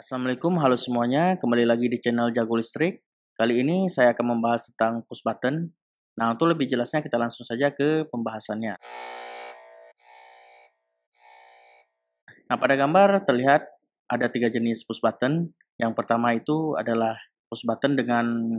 Assalamualaikum, halo semuanya. Kembali lagi di channel Jago Listrik. Kali ini saya akan membahas tentang push button. Nah, untuk lebih jelasnya kita langsung saja ke pembahasannya. Nah, pada gambar terlihat ada tiga jenis push button. Yang pertama itu adalah push button dengan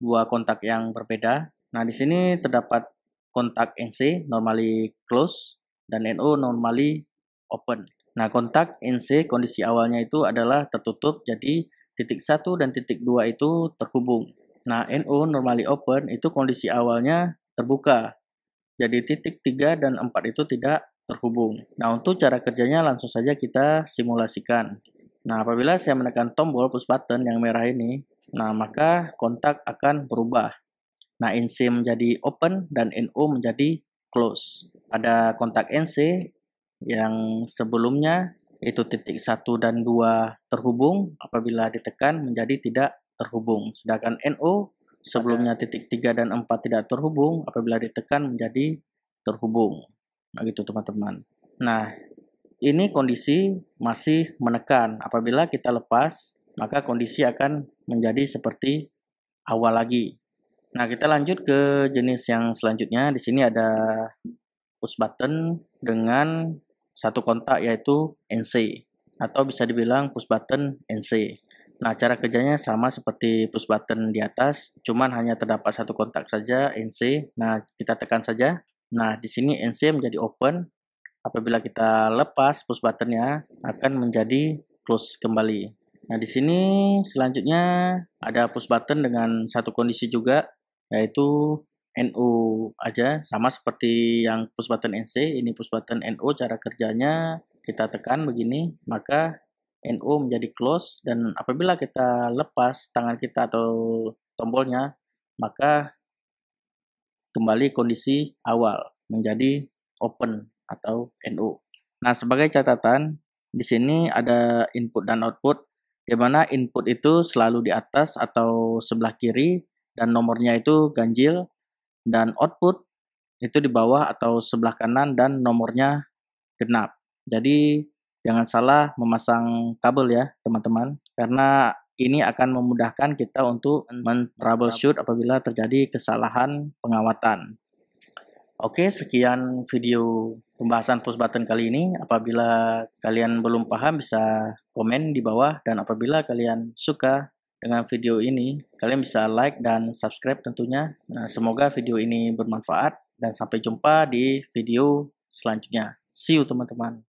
dua kontak yang berbeda. Nah, di sini terdapat kontak NC normally close dan NO normally open. Nah, kontak NC kondisi awalnya itu adalah tertutup, jadi titik 1 dan titik 2 itu terhubung. Nah, NO normally open itu kondisi awalnya terbuka. Jadi titik 3 dan 4 itu tidak terhubung. Nah, untuk cara kerjanya langsung saja kita simulasikan. Nah, apabila saya menekan tombol push button yang merah ini, nah maka kontak akan berubah. Nah, NC menjadi open dan NO menjadi close. Pada kontak NC, yang sebelumnya itu titik satu dan dua terhubung apabila ditekan menjadi tidak terhubung. Sedangkan NO sebelumnya titik tiga dan empat tidak terhubung apabila ditekan menjadi terhubung. Nah, gitu teman-teman. Nah, ini kondisi masih menekan. Apabila kita lepas, maka kondisi akan menjadi seperti awal lagi. Nah, kita lanjut ke jenis yang selanjutnya. Di sini ada push button dengan satu kontak yaitu NC atau bisa dibilang push button NC. Nah, cara kerjanya sama seperti push button di atas, cuman hanya terdapat satu kontak saja NC. Nah, kita tekan saja. Nah, di sini NC menjadi open. Apabila kita lepas push buttonnya akan menjadi close kembali. Nah, di sini selanjutnya ada push button dengan satu kondisi juga yaitu NU aja sama seperti yang push button NC ini push button NU cara kerjanya kita tekan begini maka NU menjadi close dan apabila kita lepas tangan kita atau tombolnya maka kembali kondisi awal menjadi open atau NU. Nah, sebagai catatan di sini ada input dan output di mana input itu selalu di atas atau sebelah kiri dan nomornya itu ganjil dan output itu di bawah atau sebelah kanan dan nomornya genap. Jadi jangan salah memasang kabel ya teman-teman karena ini akan memudahkan kita untuk men-troubleshoot apabila terjadi kesalahan pengawatan. Oke, sekian video pembahasan push button kali ini. Apabila kalian belum paham bisa komen di bawah dan apabila kalian suka dengan video ini. Kalian bisa like dan subscribe tentunya. Nah, semoga video ini bermanfaat dan sampai jumpa di video selanjutnya. See you teman-teman.